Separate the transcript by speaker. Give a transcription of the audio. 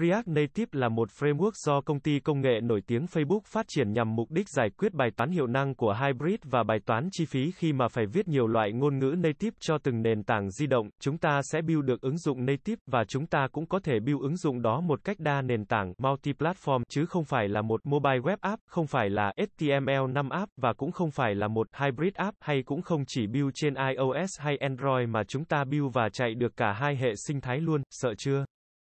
Speaker 1: React Native là một framework do công ty công nghệ nổi tiếng Facebook phát triển nhằm mục đích giải quyết bài toán hiệu năng của hybrid và bài toán chi phí khi mà phải viết nhiều loại ngôn ngữ native cho từng nền tảng di động. Chúng ta sẽ build được ứng dụng native và chúng ta cũng có thể build ứng dụng đó một cách đa nền tảng, multi-platform chứ không phải là một mobile web app, không phải là HTML5 app và cũng không phải là một hybrid app hay cũng không chỉ build trên iOS hay Android mà chúng ta build và chạy được cả hai hệ sinh thái luôn, sợ chưa?